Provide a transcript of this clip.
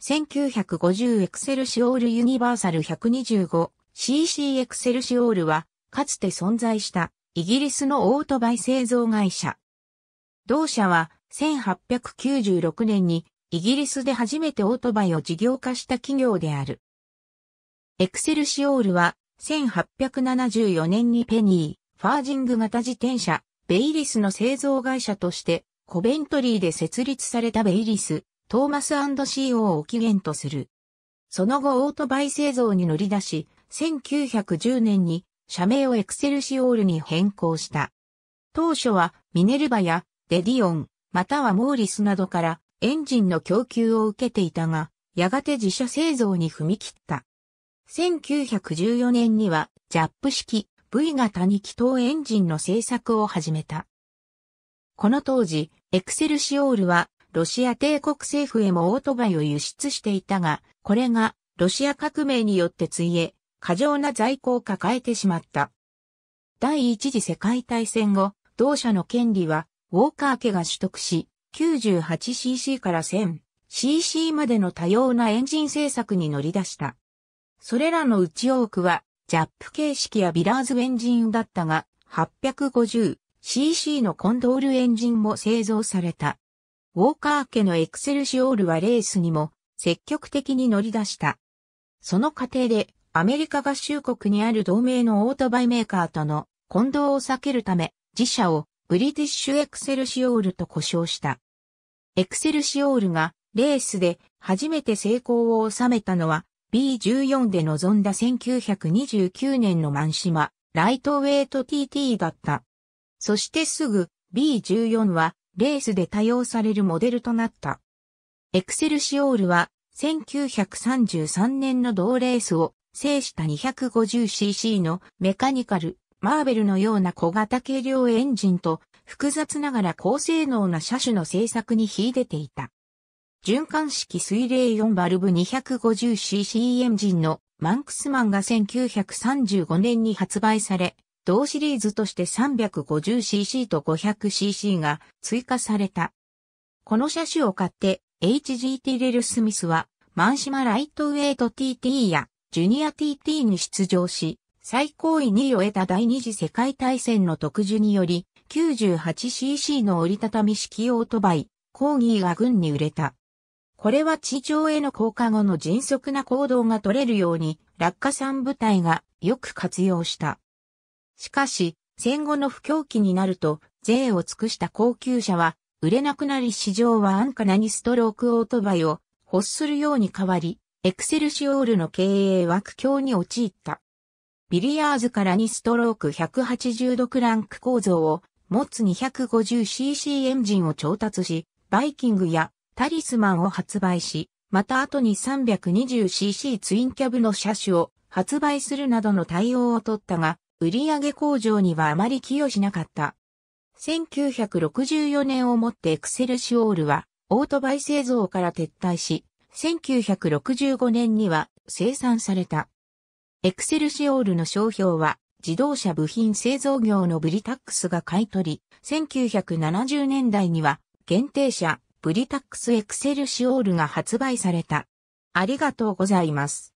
1950エクセルシオールユニバーサル 125cc エクセルシオールは、かつて存在したイギリスのオートバイ製造会社。同社は1896年にイギリスで初めてオートバイを事業化した企業である。エクセルシオールは1874年にペニー、ファージング型自転車、ベイリスの製造会社としてコベントリーで設立されたベイリス、トーマス &CO を起源とする。その後オートバイ製造に乗り出し、1910年に社名をエクセルシオールに変更した。当初はミネルバやデディオン、またはモーリスなどからエンジンの供給を受けていたが、やがて自社製造に踏み切った。1914年にはジャップ式 V 型に気筒エンジンの製作を始めた。この当時、エクセルシオールはロシア帝国政府へもオートバイを輸出していたが、これがロシア革命によってついえ、過剰な在庫を抱えてしまった。第一次世界大戦後、同社の権利は、ウォーカー家が取得し、98cc から 1000cc までの多様なエンジン製作に乗り出した。それらのうち多くは、ジャップ形式やビラーズエンジンだったが、850cc のコンドールエンジンも製造された。ウォーカー家のエクセルシオールはレースにも積極的に乗り出した。その過程でアメリカ合衆国にある同盟のオートバイメーカーとの混同を避けるため自社をブリティッシュエクセルシオールと呼称した。エクセルシオールがレースで初めて成功を収めたのは B14 で臨んだ1929年の満島ライトウェイト TT だった。そしてすぐ B14 はレースで多用されるモデルとなった。エクセルシオールは1933年の同レースを制した 250cc のメカニカル、マーベルのような小型軽量エンジンと複雑ながら高性能な車種の製作に秀でていた。循環式水冷4バルブ 250cc エンジンのマンクスマンが1935年に発売され、同シリーズとして 350cc と 500cc が追加された。この車種を買って HGT レル・スミスはマンシマライトウェイト TT やジュニア TT に出場し、最高位2位を得た第二次世界大戦の特需により、98cc の折りたたみ式オートバイ、コーギーが軍に売れた。これは地上への降下後の迅速な行動が取れるように、落下産部隊がよく活用した。しかし、戦後の不況期になると、税を尽くした高級車は、売れなくなり市場は安価な2ストロークオートバイを欲するように変わり、エクセルシオールの経営は苦境に陥った。ビリヤーズから2ストローク180度クランク構造を持つ 250cc エンジンを調達し、バイキングやタリスマンを発売し、また後に 320cc ツインキャブの車種を発売するなどの対応を取ったが、売上向上にはあまり寄与しなかった。1964年をもってエクセルシオールはオートバイ製造から撤退し、1965年には生産された。エクセルシオールの商標は自動車部品製造業のブリタックスが買い取り、1970年代には限定車ブリタックスエクセルシオールが発売された。ありがとうございます。